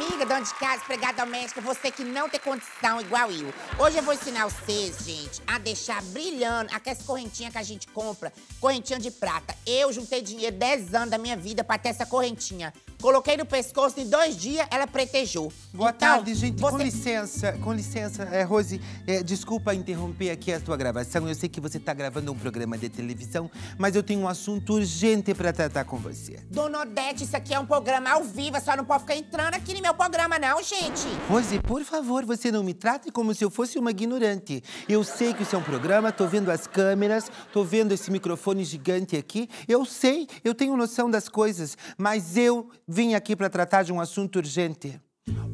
amiga, dona de casa, empregada doméstica, você que não tem condição igual eu. Hoje eu vou ensinar vocês, gente, a deixar brilhando aquelas correntinhas que a gente compra, correntinha de prata. Eu juntei dinheiro 10 anos da minha vida pra ter essa correntinha. Coloquei no pescoço, e dois dias ela pretejou. Boa então, tarde, gente. Você... Com licença, com licença, é, Rose. É, desculpa interromper aqui a tua gravação. Eu sei que você está gravando um programa de televisão, mas eu tenho um assunto urgente para tratar com você. Dona Odete, isso aqui é um programa ao vivo, só não pode ficar entrando aqui no meu programa, não, gente. Rose, por favor, você não me trate como se eu fosse uma ignorante. Eu sei que isso é um programa, tô vendo as câmeras, tô vendo esse microfone gigante aqui. Eu sei, eu tenho noção das coisas, mas eu Vim aqui para tratar de um assunto urgente.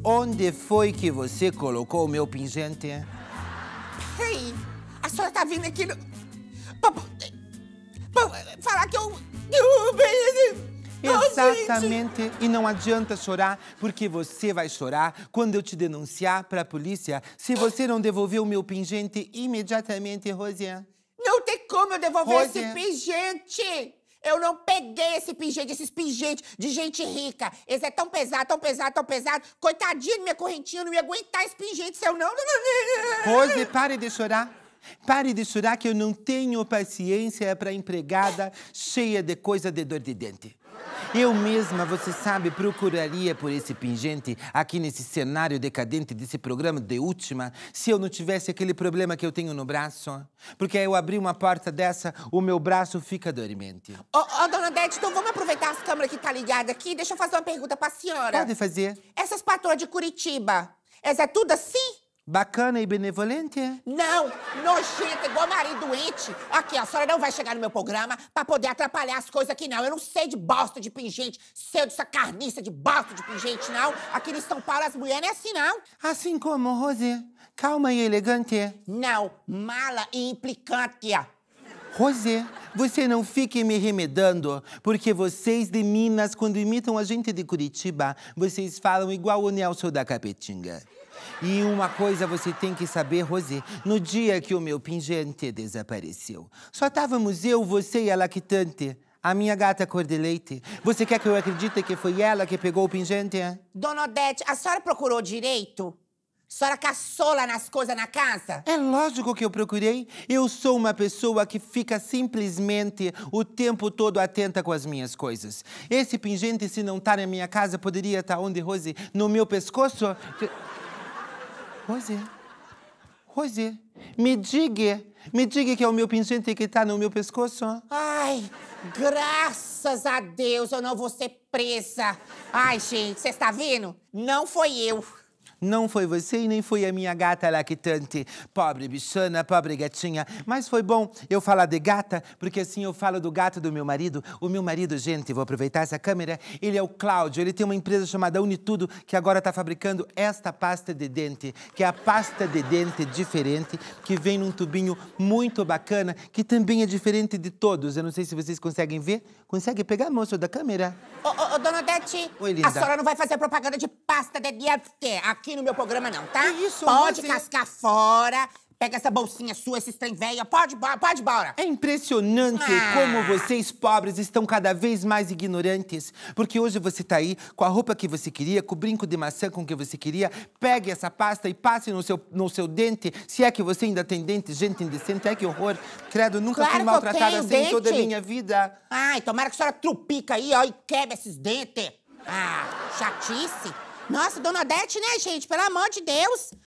Onde foi que você colocou o meu pingente? Ei, a senhora tá vindo aqui no... pra, pra eh, eh, falar que eu... eu Exatamente. E não adianta chorar, porque você vai chorar quando eu te denunciar para a polícia se você não devolver o meu pingente imediatamente, Rosiane. Não tem como eu devolver esse pingente! Eu não peguei esse pingente, esses pingentes de gente rica. Esse é tão pesado, tão pesado, tão pesado. Coitadinho, minha correntinha, não ia aguentar esse pingente seu, não. Rose, pare de chorar. Pare de chorar que eu não tenho paciência para empregada cheia de coisa de dor de dente. Eu mesma, você sabe, procuraria por esse pingente aqui nesse cenário decadente desse programa de última se eu não tivesse aquele problema que eu tenho no braço. Porque aí eu abri uma porta dessa, o meu braço fica dormente. Ô, oh, oh, dona Dete, então vamos aproveitar as câmeras que tá ligada aqui. Deixa eu fazer uma pergunta pra senhora. Pode fazer. Essas patroas de Curitiba, elas é tudo assim? bacana e benevolente? É? Não, nojenta, igual marido doente. Aqui, a senhora não vai chegar no meu programa pra poder atrapalhar as coisas aqui, não. Eu não sei de bosta de pingente, sei dessa carniça de bosta de pingente, não. Aqui em São Paulo as mulheres não é assim, não. Assim como, Rosé, calma e elegante. É? Não, mala e implicante. Rosé, você não fique me remedando, porque vocês de Minas, quando imitam a gente de Curitiba, vocês falam igual o Nelson da Capetinga. E uma coisa você tem que saber, Rosé, no dia que o meu pingente desapareceu, só estávamos eu, você e a lactante, a minha gata cor de leite. Você quer que eu acredite que foi ela que pegou o pingente? Dona Odete, a senhora procurou direito? senhora caçola nas coisas na casa? É lógico que eu procurei. Eu sou uma pessoa que fica simplesmente o tempo todo atenta com as minhas coisas. Esse pingente, se não tá na minha casa, poderia estar tá onde, Rose? No meu pescoço? Rose, Rose, me diga, me diga que é o meu pingente que tá no meu pescoço. Ai, graças a Deus eu não vou ser presa. Ai, gente, você está vendo? Não foi eu. Não foi você e nem foi a minha gata lactante. Pobre bichana, pobre gatinha. Mas foi bom eu falar de gata, porque assim eu falo do gato do meu marido. O meu marido, gente, vou aproveitar essa câmera, ele é o Cláudio. Ele tem uma empresa chamada Unitudo, que agora está fabricando esta pasta de dente, que é a pasta de dente diferente, que vem num tubinho muito bacana, que também é diferente de todos. Eu não sei se vocês conseguem ver. Consegue pegar, moço, da câmera? Ô, ô, ô dona Dete, Oi, linda. a senhora não vai fazer propaganda de pasta de dente aqui no meu programa, não, tá? Que isso, Pode é cascar fora. Pega essa bolsinha sua, esses trem velha. Pode, pode bora. É impressionante ah. como vocês pobres estão cada vez mais ignorantes. Porque hoje você tá aí com a roupa que você queria, com o brinco de maçã com que você queria. Pegue essa pasta e passe no seu, no seu dente. Se é que você ainda tem dente, gente indecente. É que horror. Credo, nunca claro fui maltratada assim dente. toda a minha vida. Ai, tomara que a senhora trupica aí, ó, e quebre esses dentes. Ah, chatice. Nossa, dona Dete, né, gente? Pelo amor de Deus.